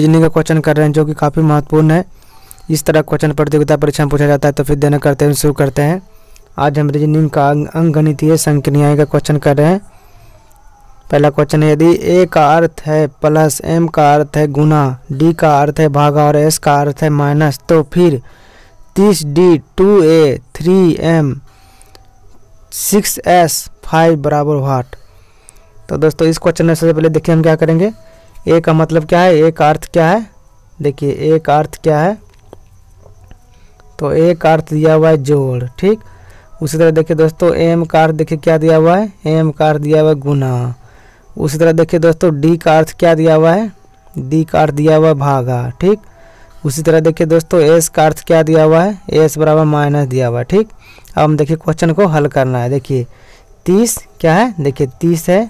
reasoning का question कर रहे हैं जो कि काफ़ी महत्वपूर्ण है इस तरह क्वेश्चन प्रतियोगिता परीक्षा में पूछा जाता है तो फिर देना करते हैं शुरू करते हैं आज हम रीजनिंग का अंग गणितीय संक्रियाएँ का क्वेश्चन कर रहे हैं पहला क्वेश्चन है यदि ए का अर्थ है प्लस एम का अर्थ है गुना डी का अर्थ है भागा और एस का अर्थ है माइनस तो फिर तीस D two A three M six S five बराबर वाट तो दोस्तों इस क्वेश्चन में सबसे पहले देखिए हम क्या करेंगे ए का मतलब क्या है एक अर्थ क्या है देखिए एक अर्थ क्या है तो एक अर्थ दिया हुआ है जोड़ ठीक उसी तरह देखिए दोस्तों एम का अर्थ देखिए क्या दिया हुआ है एम का अर्थ दिया हुआ है गुना उसी तरह देखिए दोस्तों डी का अर्थ क्या दिया हुआ है डी का अर्थ दिया हुआ है भागा ठीक उसी तरह देखिए दोस्तों एस का अर्थ क्या दिया हुआ है एस बराबर माइनस दिया हुआ है ठीक अब हम देखिए क्वेश्चन को हल करना है देखिए तीस क्या है देखिए तीस है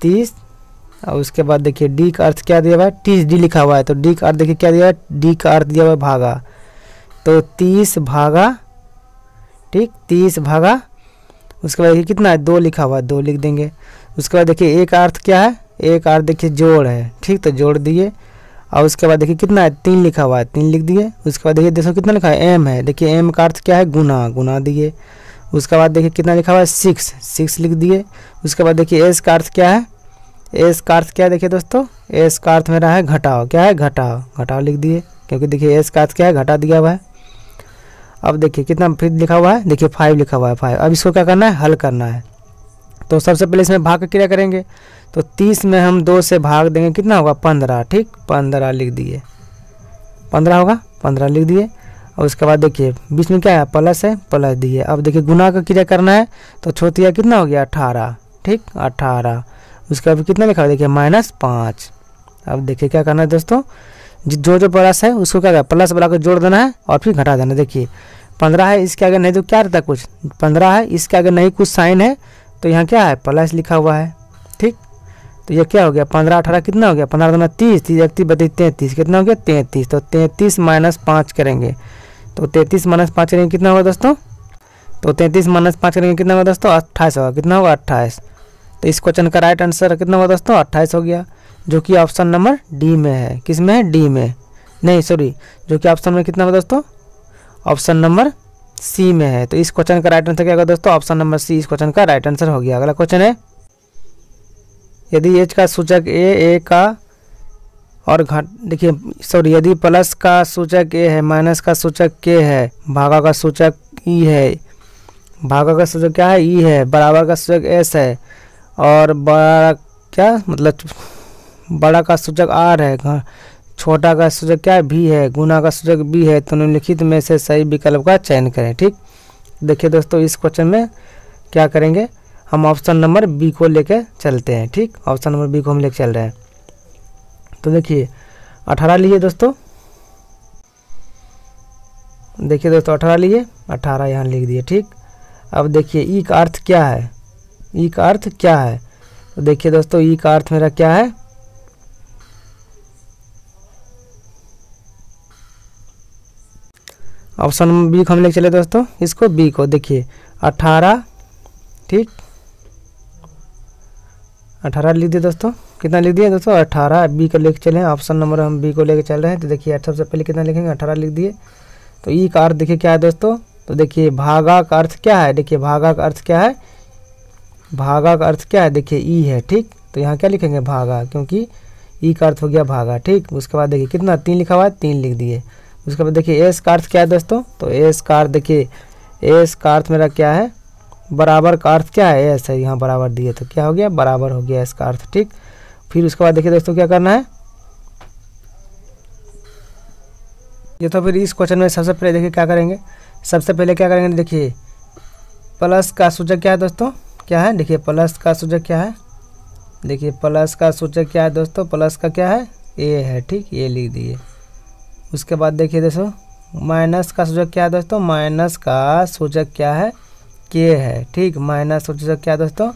तीस और उसके बाद देखिए डी का अर्थ क्या दिया हुआ है टीस डी लिखा हुआ है तो डी का अर्थ देखिए क्या दिया है डी का अर्थ दिया हुआ है भागा तो तीस भागा ठीक तीस भागा उसके बाद देखिए कितना है दो लिखा हुआ है दो लिख देंगे उसके बाद देखिए एक अर्थ क्या है एक अर्थ देखिए जोड़ है ठीक तो जोड़ दिए और उसके बाद देखिए कितना है तीन लिखा हुआ है तीन लिख दिए उसके बाद देखिए देखो कितना लिखा है एम है देखिए एम का अर्थ क्या है गुना गुना दिए उसके बाद देखिए कितना लिखा हुआ है सिक्स सिक्स लिख दिए उसके बाद देखिए एस का अर्थ क्या है एस का अर्थ क्या देखिए दोस्तों एस का अर्थ मेरा है घटाओ क्या है घटाओ घटाओ लिख दिए क्योंकि देखिए एस का अर्थ क्या है घटा दिया हुआ है अब देखिए कितना फिर लिखा हुआ है देखिए फाइव लिखा हुआ है फाइव अब इसको क्या करना है हल करना है तो सबसे पहले इसमें भाग का क्रिया करेंगे तो तीस में हम दो से भाग देंगे कितना होगा पंद्रह ठीक पंद्रह लिख दिए पंद्रह होगा पंद्रह लिख दिए और उसके बाद देखिए बीच में क्या है प्लस है प्लस दिए अब देखिए गुना का क्रिया करना है तो छोतिया कितना हो गया अठारह ठीक अठारह उसका अभी कितना लिखा देखिए माइनस पाँच अब देखिए क्या करना है दोस्तों जो जो प्लस है उसको क्या प्लस वाला को जोड़ देना है और फिर घटा देना देखिए पंद्रह है इसके अगर नहीं तो क्या रहता कुछ पंद्रह है इसके अगर नहीं कुछ साइन है तो यहाँ क्या है प्लस लिखा हुआ है ठीक तो यह क्या हो गया पंद्रह अठारह कितना हो गया पंद्रह दोनों तीस तीस इकतीस बत्तीस तैंतीस कितना हो गया तैंतीस तो तैंतीस माइनस पाँच करेंगे तो तैंतीस माइनस पाँच करेंगे कितना होगा दोस्तों तो तैंतीस माइनस पाँच करेंगे कितना होगा दोस्तों अट्ठाईस होगा कितना होगा अट्ठाईस तो इस क्वेश्चन का राइट आंसर कितना हुआ दोस्तों अट्ठाईस हो गया जो कि ऑप्शन नंबर डी में है किस में है डी में नहीं सॉरी जो कि ऑप्शन में कितना हुआ दोस्तों ऑप्शन नंबर सी में है तो इस क्वेश्चन का राइट आंसर क्या होगा दोस्तों ऑप्शन नंबर सी इस क्वेश्चन का राइट आंसर हो गया अगला क्वेश्चन है यदि एच का सूचक ए ए का और घट देखिए सॉरी यदि प्लस का सूचक ए है माइनस का सूचक के है भागा का सूचक ई e है भागा का सूचक क्या है ई e है बराबर का सूचक एस है और बड़ा क्या मतलब बड़ा का सूचक आर है छोटा का सूचक क्या भी है गुना का सूचक भी है तो निम्नलिखित में से सही विकल्प का चयन करें ठीक देखिए दोस्तों इस क्वेश्चन में क्या करेंगे हम ऑप्शन नंबर बी को लेकर चलते हैं ठीक ऑप्शन नंबर बी को हम लेकर चल रहे हैं तो देखिए अठारह लिए दोस्तों देखिए दोस्तों अठारह लिए अठारह यहाँ लिख दिए ठीक अब देखिए ई e का अर्थ क्या है ई का अर्थ क्या है तो देखिए दोस्तों ई का अर्थ मेरा क्या है ऑप्शन नंबर बी को हम लेके चले दोस्तों इसको बी को देखिए अठारह ठीक अठारह लिख दिए दोस्तों कितना लिख दिए दोस्तों अठारह बी को लेके चले ऑप्शन नंबर हम बी को लेके चल रहे हैं तो देखिए सबसे पहले कितना लिखेंगे अठारह लिख दिए तो ई का अर्थ देखिए क्या है दोस्तों तो देखिए भागा का अर्थ क्या है देखिए भागा का अर्थ क्या है भागा का अर्थ क्या है देखिए ई है ठीक तो यहाँ क्या लिखेंगे भागा क्योंकि ई का अर्थ हो गया भागा ठीक उसके बाद देखिए कितना तीन लिखा हुआ है तीन लिख दिए उसके बाद देखिए एस का अर्थ क्या है दोस्तों तो एस का अर्थ देखिए एस का अर्थ मेरा क्या है बराबर का अर्थ क्या है एस है यहाँ बराबर दिए तो क्या हो गया बराबर हो गया एस का अर्थ ठीक फिर उसके बाद देखिए दोस्तों क्या करना है ये तो फिर इस क्वेश्चन में सबसे पहले देखिए क्या करेंगे सबसे पहले क्या करेंगे देखिए प्लस का सूचक क्या है दोस्तों क्या है देखिए प्लस का सूचक क्या है देखिए प्लस का सूचक क्या है दोस्तों प्लस का क्या है ए है ठीक ये लिख दिए उसके बाद देखिए दोस्तों माइनस का सूचक क्या है दोस्तों माइनस का सूचक क्या है के है ठीक माइनस का सूचक क्या दोस्तों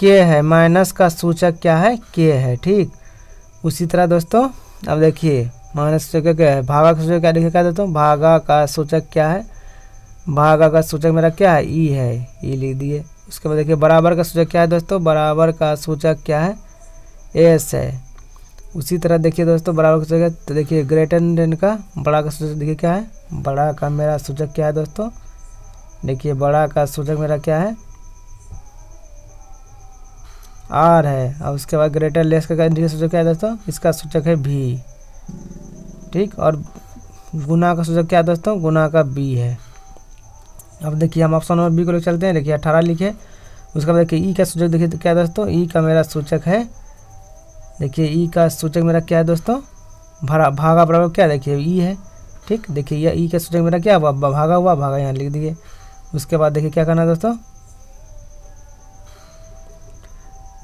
के है माइनस का सूचक क्या है के है ठीक उसी तरह दोस्तों अब देखिए माइनस सूचक क्या है भागा का सूचक क्या देखिए क्या दोस्तों भागा का सूचक क्या है भागा का सूचक मेरा क्या है ई है ई लिख दिए उसके बाद देखिए बराबर का सूचक क्या है दोस्तों बराबर का सूचक क्या है एस है उसी तरह देखिए दोस्तों बराबर का सूचक तो देखिए ग्रेटर देन का बड़ा का सूचक देखिए क्या है बड़ा का मेरा सूचक क्या है दोस्तों देखिए बड़ा का सूचक मेरा क्या है आर है और उसके बाद ग्रेटर लेस का सूचक क्या है दोस्तों इसका सूचक है भी ठीक और गुना का सूचक क्या है दोस्तों गुना का बी है अब देखिए हम ऑप्शन नंबर बी को लेकर चलते हैं देखिए अठारह लिखे उसके बाद देखिए ई e का सूचक देखिए तो क्या दोस्तों ई e का मेरा सूचक है देखिए ई e का सूचक मेरा क्या है दोस्तों भरा भागा बराबर क्या देखिए ई है ठीक देखिए यह ई का सूचक मेरा क्या हुआ भागा हुआ भागा यहाँ लिख दिए उसके बाद देखिए क्या करना है दोस्तों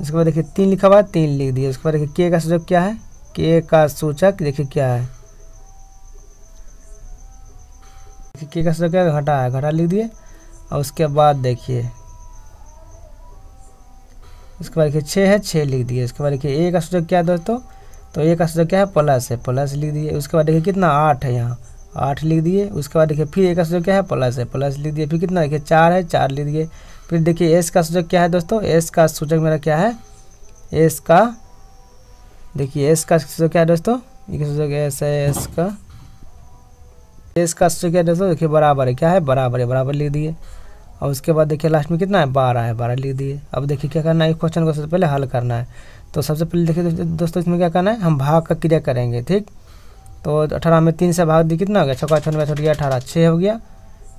उसके बाद देखिए तीन लिखा हुआ तीन लिख दिए उसके बाद देखिए के का सूचक क्या है के का सूचक देखिए क्या है के का स्टॉक क्या घटा है घटा लिख दिए और उसके बाद देखिए उसके बाद देखिए छः है छः लिख दिए उसके बाद देखिए एक का स्टॉक क्या है दोस्तों तो एक का स्टॉक क्या है प्लस है प्लस लिख दिए उसके बाद देखिए कितना आठ है यहाँ आठ लिख दिए उसके बाद देखिए फिर एक का सूचक क्या है प्लस है प्लस लिख दिए फिर कितना देखिए चार है चार लिख दिए फिर देखिए एस का सूचक क्या है दोस्तों एस का सूचक मेरा क्या है एस का देखिए एस का सूचक क्या है दोस्तों ये सूचक एस है एस का तेईस का अस्सी दोस्तों देखिए बराबर है क्या है बराबर है बराबर लिख दिए और उसके बाद देखिए लास्ट में कितना है बारह है बारह लिख दिए अब देखिए क्या करना है इस क्वेश्चन को सबसे पहले हल करना है तो सबसे पहले देखिए दोस्तों इसमें क्या करना है हम भाग का क्रिया करेंगे ठीक तो अठारह में तीन से भाग दिए कितना हो गया छक्का छन में गया अठारह छः हो गया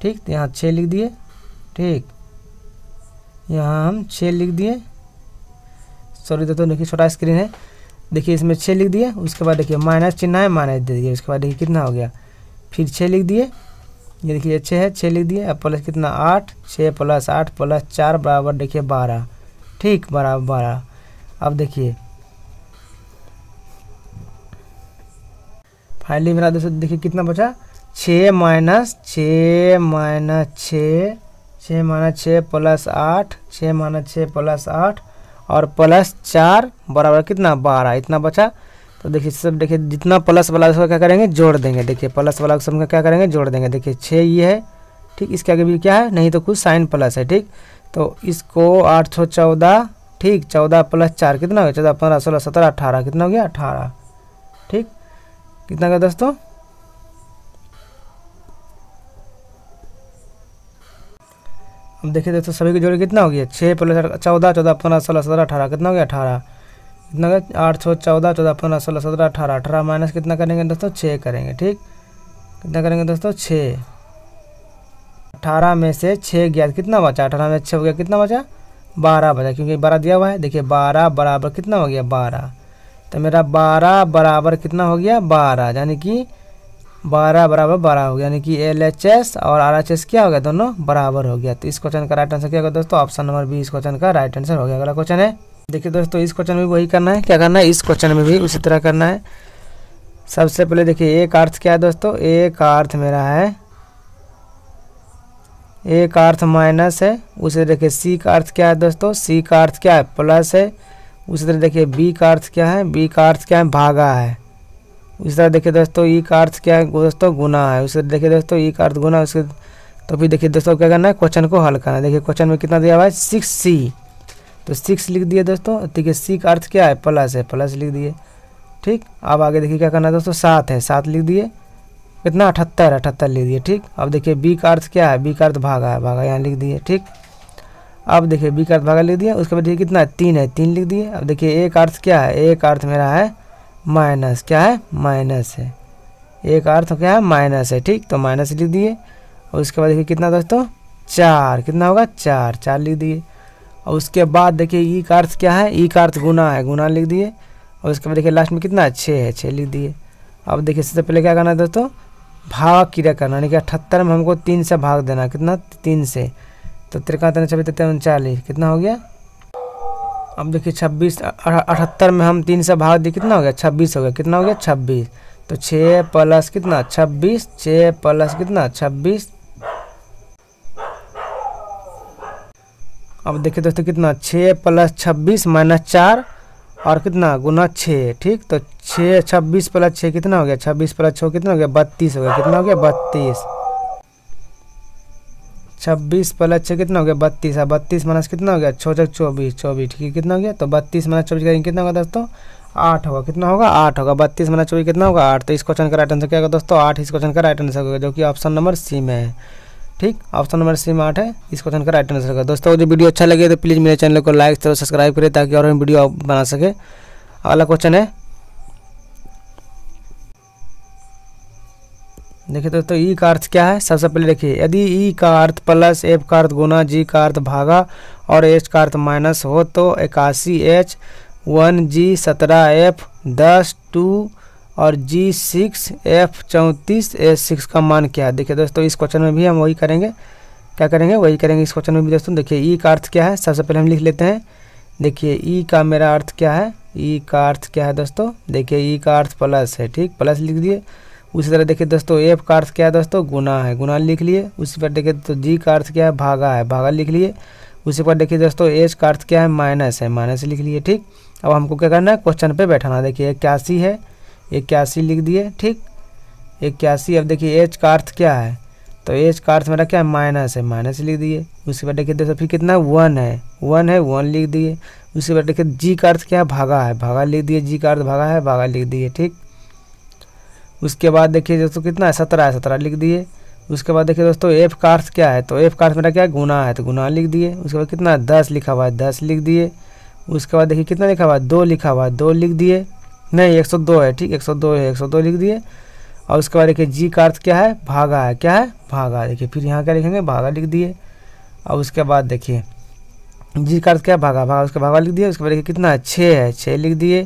ठीक तो यहाँ छः लिख दिए ठीक यहाँ हम छः लिख दिए सॉरी दोस्तों देखिए छोटा स्क्रीन है देखिए इसमें छः लिख दिए उसके बाद देखिए माइनस चिन्ह है माइनस दे दिए उसके बाद देखिए कितना हो गया फिर छः लिख दिए ये देखिए छः है छः लिख दिए अब प्लस कितना आठ छः प्लस आठ प्लस चार बराबर देखिए बारह ठीक बराबर बारह अब देखिए फाइनली मेरा दोस्तों देखिए कितना बचा छः माइनस छः माइनस छः छः माइनस छः प्लस आठ छः माइनस छः प्लस आठ और प्लस चार बराबर कितना बारह इतना बचा तो देखिए सब देखिए जितना प्लस वाला उसका क्या करेंगे जोड़ देंगे देखिए प्लस वाला सब क्या करेंगे जोड़ देंगे देखिए छः ये है ठीक इसके आगे भी क्या है नहीं तो कुछ साइन प्लस है ठीक तो इसको आठ सौ चौदह ठीक चौदह प्लस चार कितना हो गया चौदह पंद्रह सोलह सत्रह अठारह कितना हो गया अठारह ठीक कितना का दोस्तों अब देखिए दोस्तों सभी की जोड़ी कितना हो गया छः प्लस चौदह चौदह पंद्रह सोलह सत्रह अठारह कितना हो गया अठारह कितना आठ सौ चौदह चौदह पंद्रह सोलह सत्रह अठारह अठारह माइनस कितना करेंगे दोस्तों छः करेंगे ठीक कितना करेंगे दोस्तों छः अठारह में से छः गया कितना बचा अठारह में छः हो गया कितना बचा बारह बचा क्योंकि बारह दिया हुआ है देखिए बारह बराबर कितना हो गया बारह तो मेरा बारह बराबर कितना हो गया बारह यानी कि बारह बराबर बारह हो गया यानी कि एल एच एस और आर एच एस क्या हो गया दोनों बराबर हो गया तो इस क्वेश्चन का राइट आंसर क्या होगा दोस्तों ऑप्शन नंबर बी इस क्वेश्चन का राइट आंसर हो गया अगला क्वेश्चन है देखिए दोस्तों इस क्वेश्चन में वही करना है क्या करना है इस क्वेश्चन में भी उसी तरह करना है सबसे पहले देखिए एक अर्थ क्या है दोस्तों एक अर्थ मेरा है एक अर्थ माइनस है उसी तरह देखिए सी का अर्थ क्या है दोस्तों सी का अर्थ क्या है प्लस है उसी तरह देखिए बी का अर्थ क्या है बी का अर्थ क्या है भागा है उसी तरह देखिए दोस्तों ई e का अर्थ क्या है दोस्तों गुना है उसी तरह देखिए दोस्तों ई e का अर्थ गुना उसके तो फिर देखिए दोस्तों क्या करना है क्वेश्चन को हल करना है देखिए क्वेश्चन में कितना दिया हुआ है सिक्स सी तो सिक्स लिख दिए दोस्तों ठीक है सिक अर्थ क्या है प्लस है प्लस लिख दिए ठीक अब आगे देखिए क्या करना है दोस्तों सात है सात लिख दिए कितना अठहत्तर अठहत्तर लिख दिए ठीक अब देखिए बी का अर्थ क्या है बी का अर्थ भागा है भागा यहाँ लिख दिए ठीक अब देखिए बी का अर्थ भागा लिख दिया उसके बाद देखिए कितना है तीन है तीन लिख दिए अब देखिए एक अर्थ क्या है एक अर्थ मेरा है माइनस क्या है माइनस है एक अर्थ क्या है माइनस है ठीक तो माइनस लिख दिए उसके बाद देखिए कितना दोस्तों चार कितना होगा चार चार लिख दिए और उसके बाद देखिए ई e का अर्थ क्या है ई e का अर्थ गुना है गुना लिख दिए और उसके बाद देखिए लास्ट में कितना है छः है छः लिख दिए अब देखिए सबसे पहले क्या करना है दोस्तों भाग क्रिया करना यानी कि अठहत्तर में हमको तीन से भाग देना कितना तीन से तो तिरका तेना छब्बीस तेरह उनचालीस कितना हो गया अब देखिए छब्बीस अठहत्तर में हम तीन से भाग दिए कितना हो गया छब्बीस हो गया कितना हो गया छब्बीस तो छः प्लस कितना छब्बीस छः प्लस कितना छब्बीस अब देखिए दोस्तों कितना छः प्लस छब्बीस माइनस चार और कितना गुना छः ठीक तो छः छब्बीस प्लस छः कितना हो गया छब्बीस प्लस छः कितना हो गया बत्तीस हो गया कितना हो गया बत्तीस छब्बीस प्लस छः कितना हो गया बत्तीस और बत्तीस माइनस कितना हो गया छः छः चौबीस चौबीस ठीक है कितना हो गया तो बत्तीस माइनस चौबीस करेंगे कितना होगा दोस्तों आठ होगा कितना होगा आठ होगा बत्तीस माइनस चौबीस कितना होगा आठ तो इस क्वेश्चन का राइट आंसर क्या होगा दोस्तों आठ इस क्वेश्चन का राइट आंसर होगा जो कि ऑप्शन नंबर सी में है ठीक ऑप्शन नंबर सी आठ है इस क्वेश्चन का राइट आंसर होगा दोस्तों जो वीडियो अच्छा लगे तो प्लीज़ मेरे चैनल को लाइक करो सब्सक्राइब करें ताकि और हम वीडियो बना सके अगला क्वेश्चन है देखिए दोस्तों ई e का अर्थ क्या है सबसे पहले देखिए यदि ई e का अर्थ प्लस एफ का अर्थ गुना जी का अर्थ भागा और एच का अर्थ माइनस हो तो इक्यासी एच वन जी सत्रह एफ दस टू और जी सिक्स एफ चौंतीस ए सिक्स का मान क्या है देखिए दोस्तों इस क्वेश्चन में भी हम वही करेंगे क्या करेंगे वही करेंगे इस क्वेश्चन में भी दोस्तों देखिए ई e का अर्थ क्या है सबसे पहले हम लिख लेते हैं देखिए ई e का मेरा अर्थ क्या है ई e का अर्थ क्या है दोस्तों देखिए ई का अर्थ प्लस है ठीक प्लस लिख दिए उसी तरह देखिए दोस्तों एफ का अर्थ क्या है दोस्तों गुना है गुना लिख लिए उसी पर देखिए तो जी का अर्थ क्या है भागा है भागा लिख लिए उसी पर देखिए दोस्तों एच का अर्थ क्या है माइनस है माइनस लिख लिए ठीक अब हमको क्या करना है क्वेश्चन पे बैठाना देखिए इक्यासी है इक्यासी लिख दिए ठीक इक्यासी अब देखिए एच का अर्थ क्या है तो एच का अर्थ मेरा क्या है माइनस है माइनस लिख दिए उसके बाद देखिए दोस्तों फिर कितना वन है वन है वन लिख दिए उसके बाद देखिए जी का अर्थ क्या है भागा है भागा लिख दिए जी का अर्थ भागा है भागा लिख दिए ठीक उसके बाद देखिए दोस्तों कितना है सत्रह है सत्रह लिख दिए उसके बाद देखिए दोस्तों एफ का अर्थ क्या है तो एफ का अर्थ मेरा क्या है गुना है तो गुना लिख दिए उसके बाद कितना दस लिखा हुआ है दस लिख दिए उसके बाद देखिए कितना लिखा हुआ है दो लिखा हुआ है दो लिख दिए नहीं 102 है ठीक 102 है 102 लिख दिए और उसके बाद देखिए जी का अर्थ क्या है भागा है क्या है भागा देखिए फिर यहाँ क्या लिखेंगे भागा लिख दिए और उसके बाद देखिए जी का अर्थ क्या है भागा भागा उसके भागा लिख दिए उसके बाद देखिए कितना है छः है छः लिख दिए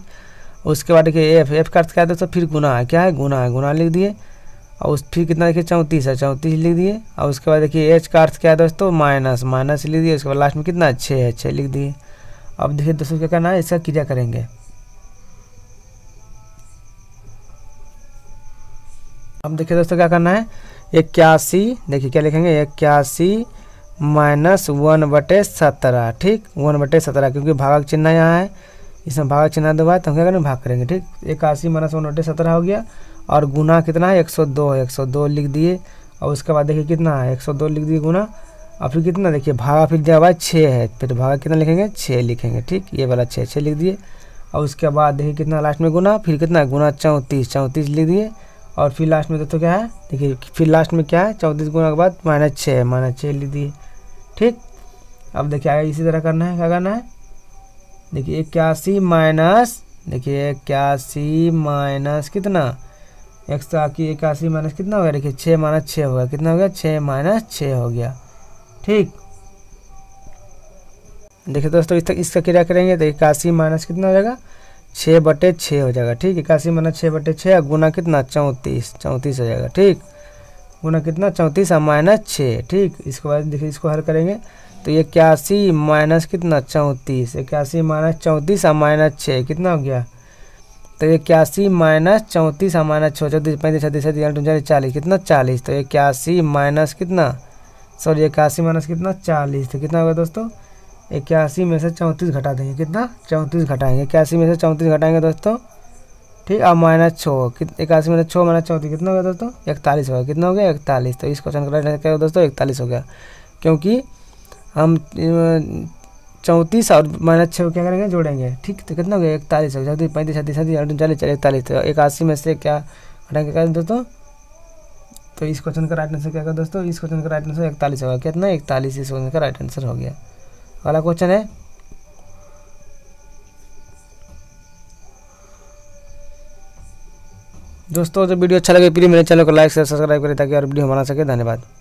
उसके बाद देखिए एफ एफ का अर्थ क्या है दोस्तों फिर गुना है क्या है गुना है गुना लिख दिए और उस फिर कितना देखिए चौंतीस है चौंतीस लिख दिए और उसके बाद देखिए एच का अर्थ क्या है दोस्तों माइनस माइनस लिख दिए उसके बाद लास्ट में कितना छः है छः लिख दिए अब देखिए दोस्तों क्या करना है इसका क्रिया करेंगे अब देखिए दोस्तों क्या करना है इक्यासी देखिए क्या लिखेंगे इक्यासी माइनस वन बटे सत्रह ठीक वन बटे सत्रह क्योंकि भागक चिन्ह यहाँ है इसमें भागक चिन्ह दो है तो हम क्या करेंगे भाग करेंगे ठीक इक्यासी माइनस वन बटे सत्रह हो गया और गुना कितना है एक सौ दो एक सौ दो लिख दिए और उसके बाद देखिए कितना है एक सौ दो लिख दिए गुना और फिर कितना देखिए भागा फिर दिया हुआ है छः है फिर भागा कितना लिखेंगे छः लिखेंगे ठीक ये वाला छः छः लिख दिए और उसके बाद देखिए कितना लास्ट में गुना फिर कितना गुना चौंतीस चौंतीस लिख दिए और फिर लास्ट में दोस्तों तो क्या है देखिए फिर लास्ट में क्या है चौंतीस गुना के बाद माइनस छः है माइनस छः लिख दिए ठीक अब देखिए आगे इसी तरह करना है क्या करना है देखिए इक्यासी माइनस देखिए इक्यासी माइनस कितना एक सौ आकी इक्यासी माइनस कितना हो गया देखिए छः माइनस छः हो गया कितना हो गया छः माइनस छः हो गया ठीक देखिए दोस्तों इसका क्रिया करेंगे तो इक्यासी माइनस कितना हो जाएगा छः बटे छः हो जाएगा ठीक इक्यासी माइनस छः बटे छः गुना कितना चौंतीस चौंतीस हो जाएगा ठीक गुना कितना चौंतीस और माइनस छः ठीक इसके बाद देखिए इसको हल करेंगे तो ये इक्यासी माइनस कितना चौंतीस इक्यासी माइनस चौंतीस और माइनस छः कितना हो गया तो इक्यासी माइनस चौंतीस और माइनस छः चौंतीस पैंतीस छत्तीस छत्तीस उनचालीस चालीस कितना चालीस तो इक्यासी माइनस कितना सॉरी इक्यासी माइनस कितना चालीस तो कितना हो गया दोस्तों इक्यासी में से चौंतीस घटा देंगे कितना चौंतीस घटाएंगे इक्यासी में से चौंतीस घटाएंगे दोस्तों ठीक अब माइनस छः इक्यासी माइनस छः माइनस चौंतीस कितना हो गया दोस्तों इकतालीस हो गया कितना हो गया इकतालीस तो इस क्वेश्चन का राइट क्या दोस्तों इकतालीस हो गया क्योंकि हम चौंतीस और माइनस छः क्या करेंगे जोड़ेंगे ठीक तो कितना हो गया इकतालीस हो गया चौंतीस पैंतीस छत्तीस छत्तीस अड़तालीस चालीस इकतालीस तो इक्यासी में से क्या घटाएंगे क्या दोस्तों तो इस क्वेश्चन का राइट आंसर क्या होगा दोस्तों इस क्वेश्चन का राइट आंसर इकतालीस होगा कितना इकतालीस इस क्वेश्चन का राइट आंसर हो गया अगला क्वेश्चन है दोस्तों जो वीडियो अच्छा लगे प्लीज़ मेरे चैनल को लाइक शेयर सब्सक्राइब करें ताकि और वीडियो बना सके धन्यवाद